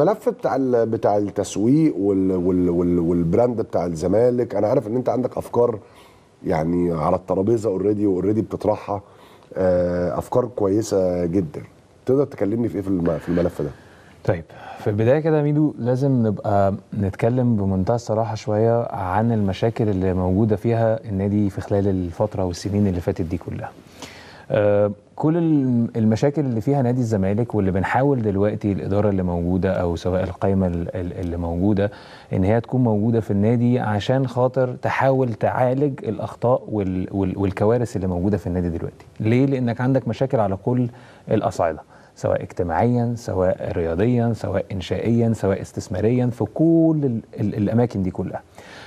ملف بتاع بتاع التسويق وال وال وال والبراند بتاع الزمالك انا عارف ان انت عندك افكار يعني على الترابيزه اوريدي واوريدي بتطرحها آه، افكار كويسه جدا تقدر تكلمني في ايه في الملف ده طيب في البدايه كده ميدو لازم نبقى نتكلم بمنتهى الصراحه شويه عن المشاكل اللي موجوده فيها النادي في خلال الفتره والسنين اللي فاتت دي كلها آه، كل المشاكل اللي فيها نادي الزمالك واللي بنحاول دلوقتي الاداره اللي موجوده او سواء القايمه اللي موجوده ان هي تكون موجوده في النادي عشان خاطر تحاول تعالج الاخطاء والكوارث اللي موجوده في النادي دلوقتي ليه لانك عندك مشاكل على كل الاصعده سواء اجتماعيا سواء رياضيا سواء انشائيا سواء استثماريا في كل الاماكن دي كلها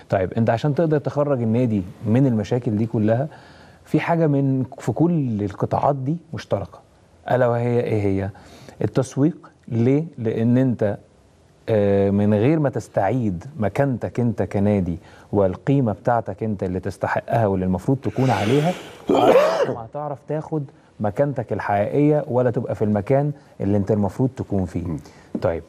طيب انت عشان تقدر تخرج النادي من المشاكل دي كلها في حاجه من في كل القطاعات دي مشتركه الا وهي ايه هي التسويق ليه لان انت آه، من غير ما تستعيد مكانتك انت كنادي والقيمه بتاعتك انت اللي تستحقها واللي المفروض تكون عليها ما هتعرف تاخد مكانتك الحقيقيه ولا تبقى في المكان اللي انت المفروض تكون فيه طيب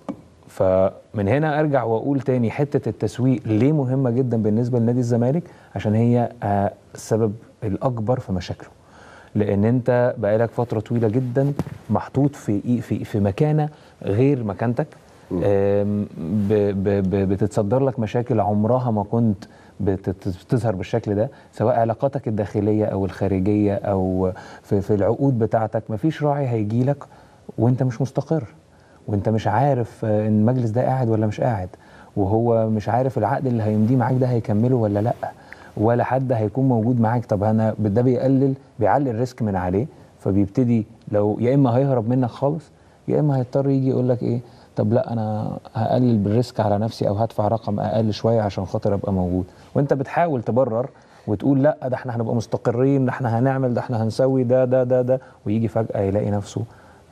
فمن هنا ارجع واقول تاني حته التسويق ليه مهمه جدا بالنسبه لنادي الزمالك عشان هي السبب آه، الاكبر في مشاكله لان انت بقالك فتره طويله جدا محطوط في في في مكانه غير مكانتك بتتصدر لك مشاكل عمرها ما كنت بتظهر بالشكل ده سواء علاقاتك الداخليه او الخارجيه او في, في العقود بتاعتك مفيش راعي هيجي لك وانت مش مستقر وانت مش عارف آه، ان المجلس ده قاعد ولا مش قاعد وهو مش عارف العقد اللي هيمضيه معاك ده هيكمله ولا لا ولا حد هيكون موجود معاك طب انا ده بيقلل بيعلي الريسك من عليه فبيبتدي لو يا اما هيهرب منك خالص يا اما هيضطر يجي يقول لك ايه طب لا انا هقلل بالريسك على نفسي او هدفع رقم اقل شويه عشان خاطر ابقى موجود وانت بتحاول تبرر وتقول لا ده احنا هنبقى مستقرين ده احنا هنعمل ده احنا هنسوي ده ده ده ده ويجي فجاه يلاقي نفسه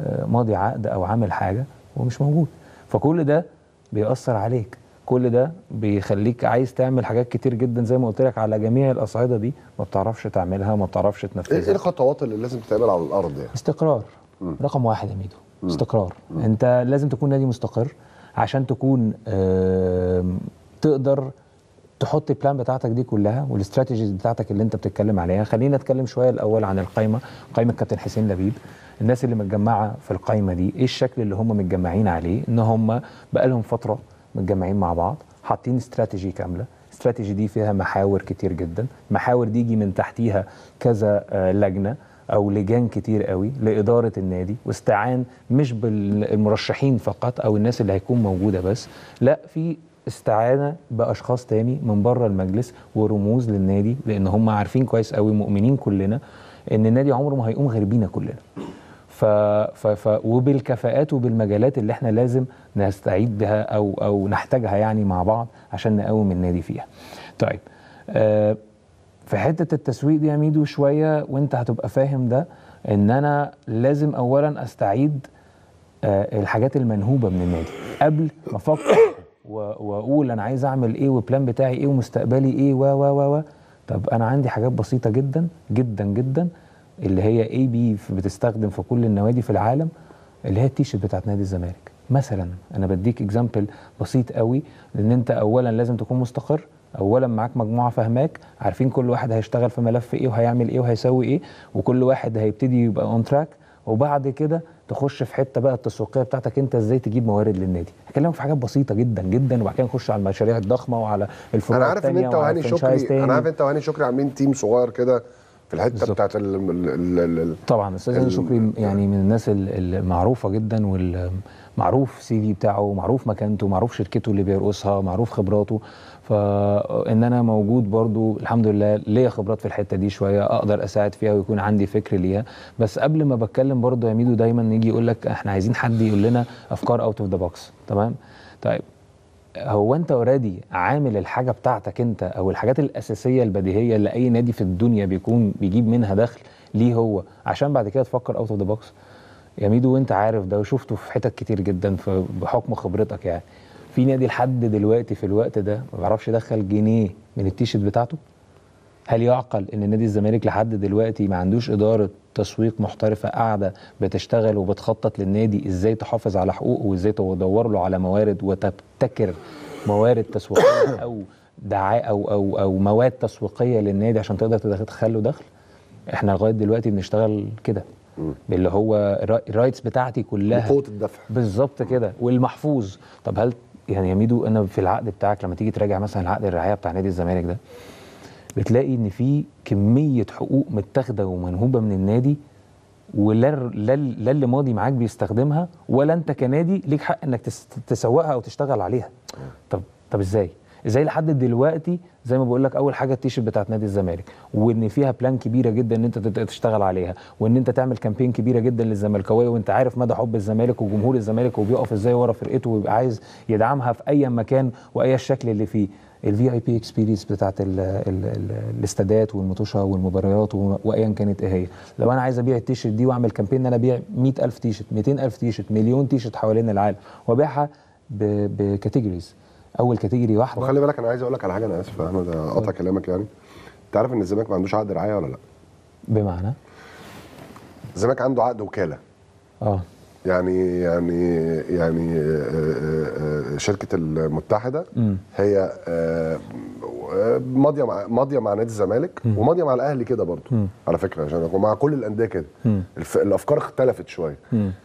آه، ماضي عقد او عامل حاجه ومش موجود فكل ده بيأثر عليك كل ده بيخليك عايز تعمل حاجات كتير جدا زي ما قلت لك على جميع الاصعده دي ما بتعرفش تعملها ما بتعرفش تنفذها ايه الخطوات اللي لازم تتعمل على الارض يعني استقرار م. رقم واحد يا ميدو استقرار م. انت لازم تكون نادي مستقر عشان تكون آه تقدر تحط البلان بتاعتك دي كلها والاستراتيجيز بتاعتك اللي انت بتتكلم عليها خلينا نتكلم شويه الاول عن القايمه قايمه كابتن حسين لبيب الناس اللي متجمعه في القايمه دي ايه الشكل اللي هم متجمعين عليه ان هم بقالهم فتره متجمعين مع بعض حاطين استراتيجي كامله الاستراتيجي دي فيها محاور كتير جدا محاور دي يجي من تحتيها كذا آه، لجنه او لجان كتير قوي لاداره النادي واستعان مش بالمرشحين فقط او الناس اللي هيكون موجوده بس لا في استعانه باشخاص تاني من بره المجلس ورموز للنادي لان هم عارفين كويس قوي مؤمنين كلنا ان النادي عمره ما هيقوم غير بينا كلنا ف ف ف وبالكفاءات وبالمجالات اللي احنا لازم نستعيد بها او او نحتاجها يعني مع بعض عشان نقوم النادي فيها. طيب آه في حته التسويق دي يا ميدو شويه وانت هتبقى فاهم ده ان انا لازم اولا استعيد آه الحاجات المنهوبه من النادي قبل ما افكر واقول انا عايز اعمل ايه والبلان بتاعي ايه ومستقبلي ايه و و و طب انا عندي حاجات بسيطه جدا جدا جدا اللي هي اي بي بتستخدم في كل النوادي في العالم اللي هي التيشيرت بتاعت نادي الزمالك مثلا انا بديك اكزامبل بسيط قوي لان انت اولا لازم تكون مستقر اولا معاك مجموعه فاهماك عارفين كل واحد هيشتغل في ملف ايه وهيعمل ايه وهيسوي ايه وكل واحد هيبتدي يبقى اون تراك وبعد كده تخش في حته بقى التسويقيه بتاعتك انت ازاي تجيب موارد للنادي هكلمك في حاجات بسيطه جدا جدا وبعد كده نخش على المشاريع الضخمه وعلى الفروع انا عارف ان انت وهاني شكري انا عارف انت وهاني شكري عاملين تيم صغير كده في الحته بالزبط. بتاعت ال ال الـ الـ طبعا استاذ شكري يعني من الناس المعروفه جدا والمعروف سي في بتاعه معروف مكانته معروف شركته اللي بيرقصها معروف خبراته فان انا موجود برضو الحمد لله ليا خبرات في الحته دي شويه اقدر اساعد فيها ويكون عندي فكر ليها بس قبل ما بتكلم برضو يا ميدو دايما يجي يقول لك احنا عايزين حد يقول لنا افكار اوت اوف ذا بوكس تمام طيب هو انت اوريدي عامل الحاجه بتاعتك انت او الحاجات الاساسيه البديهيه اللي اي نادي في الدنيا بيكون بيجيب منها دخل ليه هو عشان بعد كده تفكر اوت اوف ذا بوكس يا ميدو وانت عارف ده وشفته في حتت كتير جدا بحكم خبرتك يعني في نادي لحد دلوقتي في الوقت ده ما بيعرفش يدخل جنيه من التيشيرت بتاعته هل يعقل ان نادي الزمالك لحد دلوقتي ما عندوش اداره تسويق محترفه قاعده بتشتغل وبتخطط للنادي ازاي تحافظ على حقوقه وازاي تدور له على موارد وتبتكر موارد تسويقيه او دعاء او او او مواد تسويقيه للنادي عشان تقدر تدخل له دخل احنا لغايه دلوقتي بنشتغل كده اللي هو الرايتس بتاعتي كلها قوه الدفع بالظبط كده والمحفوظ طب هل يعني يا ميدو انا في العقد بتاعك لما تيجي تراجع مثلا العقد الرعايه بتاع نادي الزمالك ده بتلاقي ان في كميه حقوق متاخده ومنهوبه من النادي ولا لا, اللي ماضي معاك بيستخدمها ولا انت كنادي ليك حق انك تسوقها او تشتغل عليها طب طب ازاي ازاي لحد دلوقتي زي ما بقول لك اول حاجه التيشيرت بتاعت نادي الزمالك وان فيها بلان كبيره جدا ان انت تبدا تشتغل عليها وان انت تعمل كامبين كبيره جدا للزملكاويه وانت عارف مدى حب الزمالك وجمهور الزمالك وبيقف ازاي ورا فرقته ويبقى عايز يدعمها في اي مكان واي الشكل اللي فيه الفي اي بي اكسبيرينس بتاعت الاستادات والمطوشه والمباريات وايا كانت ايه هي لو انا عايز ابيع التيشيرت دي واعمل كامبين ان انا ابيع 100000 تيشيرت 200000 تيشيرت مليون تيشيرت حوالين العالم وابيعها بكاتيجوريز اول كاتيجوري واحده وخلي بالك انا عايز اقول لك على حاجه انا اسف احمد اقطع كلامك يعني انت عارف ان الزمالك ما عندوش عقد رعايه ولا لا بمعنى الزمالك عنده عقد وكاله اه يعني يعني يعني آه، آه، آه، شركه المتحده هي ماضيه مع ماضيه مع نادي الزمالك وماضيه مع الاهلي كده برضه على فكره عشان ومع كل الانديه كده الافكار اختلفت شويه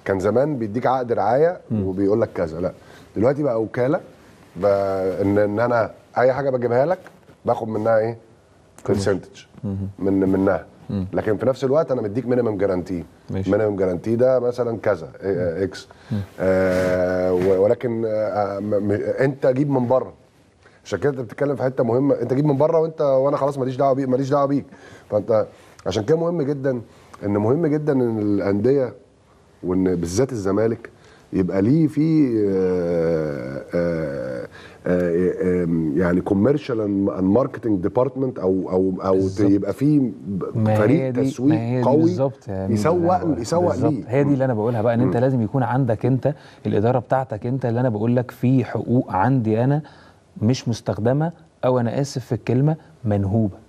كان زمان بيديك عقد رعايه وبيقول لك كذا لا دلوقتي بقى وكاله بقى ان ان انا اي حاجه بجيبها لك باخد منها ايه؟ برسنتج من منها لكن في نفس الوقت انا مديك مينيمم جارانتي مينيمم جارانتي ده مثلا كذا اكس آه ولكن آه انت جيب من بره عشان كده انت بتتكلم في حته مهمه انت جيب من بره وانت وانا خلاص ماليش دعوه بيك ماليش دعوه بيك فانت عشان كده مهم جدا ان مهم جدا ان الانديه وان بالذات الزمالك يبقى ليه في آه آه آه، يعني كوميرشال اند ماركتنج ديبارتمنت او او او يبقى فيه فريق تسويق قوي يعني يسوق يسوق ليه هي دي اللي انا بقولها بقى ان انت لازم يكون عندك انت الاداره بتاعتك انت اللي انا بقول لك في حقوق عندي انا مش مستخدمه او انا اسف في الكلمه منهوبه